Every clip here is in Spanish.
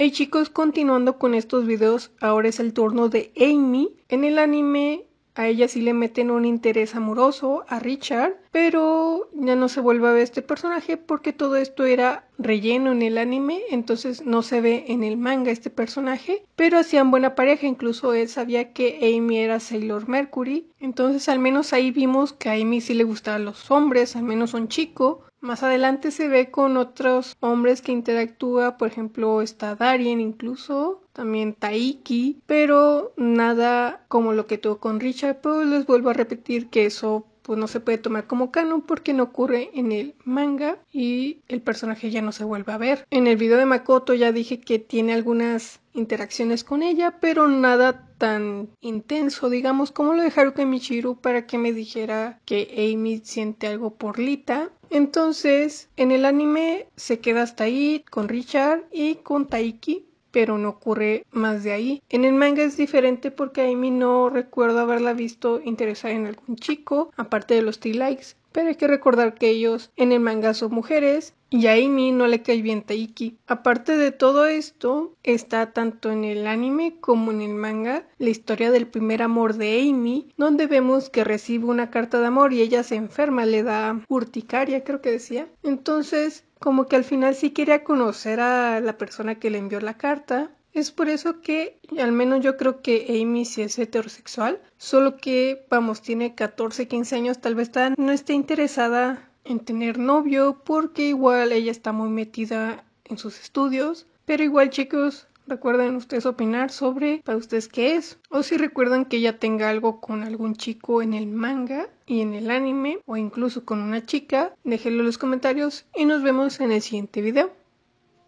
Hey chicos, continuando con estos videos, ahora es el turno de Amy. En el anime a ella sí le meten un interés amoroso a Richard, pero ya no se vuelve a ver este personaje porque todo esto era relleno en el anime, entonces no se ve en el manga este personaje, pero hacían buena pareja, incluso él sabía que Amy era Sailor Mercury, entonces al menos ahí vimos que a Amy sí le gustaban los hombres, al menos un chico, más adelante se ve con otros hombres que interactúa, por ejemplo está Darien incluso, también Taiki, pero nada como lo que tuvo con Richard, pero les vuelvo a repetir que eso pues no se puede tomar como canon porque no ocurre en el manga y el personaje ya no se vuelve a ver. En el video de Makoto ya dije que tiene algunas interacciones con ella, pero nada tan intenso, digamos, como lo dejaron Haruka Michiru para que me dijera que Amy siente algo por Lita entonces, en el anime se queda hasta ahí con Richard y con Taiki pero no ocurre más de ahí. En el manga es diferente porque a Amy no recuerdo haberla visto interesada en algún chico, aparte de los T-Likes, pero hay que recordar que ellos en el manga son mujeres y a Amy no le cae bien Taiki. Aparte de todo esto, está tanto en el anime como en el manga la historia del primer amor de Amy, donde vemos que recibe una carta de amor y ella se enferma, le da urticaria, creo que decía. Entonces, como que al final sí quería conocer a la persona que le envió la carta. Es por eso que, al menos yo creo que Amy sí es heterosexual, solo que, vamos, tiene 14, 15 años, tal vez no esté interesada en tener novio porque igual ella está muy metida en sus estudios. Pero igual chicos, Recuerden ustedes opinar sobre para ustedes qué es. O si recuerdan que ella tenga algo con algún chico en el manga y en el anime o incluso con una chica, déjenlo en los comentarios y nos vemos en el siguiente video.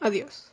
Adiós.